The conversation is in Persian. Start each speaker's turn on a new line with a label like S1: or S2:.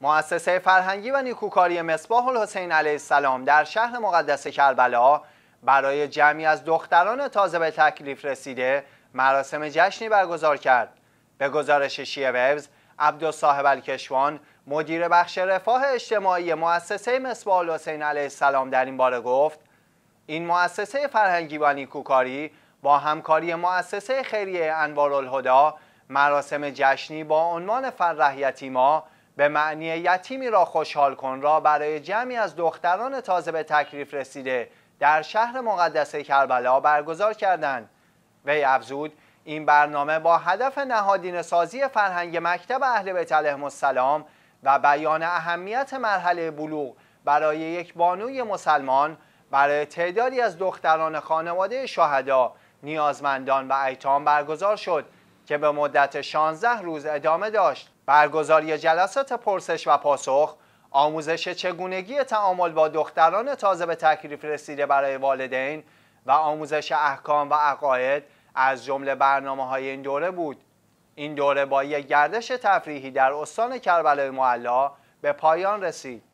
S1: مؤسسه فرهنگی و نیکوکاری مصباح الحسین علیه السلام در شهر مقدس کربلا برای جمعی از دختران تازه به تکلیف رسیده مراسم جشنی برگزار کرد به گزارش شیعه ویوز، عبدالصاحب الکشوان مدیر بخش رفاه اجتماعی مؤسسه مصباح الحسین علیه السلام در این باره گفت این مؤسسه فرهنگی و نیکوکاری با همکاری مؤسسه خیریه انوارالهدا مراسم جشنی با عنوان فرح ما، به معنی یتیمی را خوشحال کن را برای جمعی از دختران تازه به تکلیف رسیده در شهر مقدس کربلا برگزار کردند وی افزود این برنامه با هدف نهادین سازی فرهنگ مکتب اهل بیت علیهم السلام و بیان اهمیت مرحله بلوغ برای یک بانوی مسلمان برای تعدادی از دختران خانواده شهدا نیازمندان و ایتام برگزار شد که به مدت 16 روز ادامه داشت برگزاری جلسات پرسش و پاسخ آموزش چگونگی تعامل با دختران تازه به تکلیف رسیده برای والدین و آموزش احکام و عقاید از جمله برنامه های این دوره بود این دوره با یک گردش تفریحی در استان کربلای معلا به پایان رسید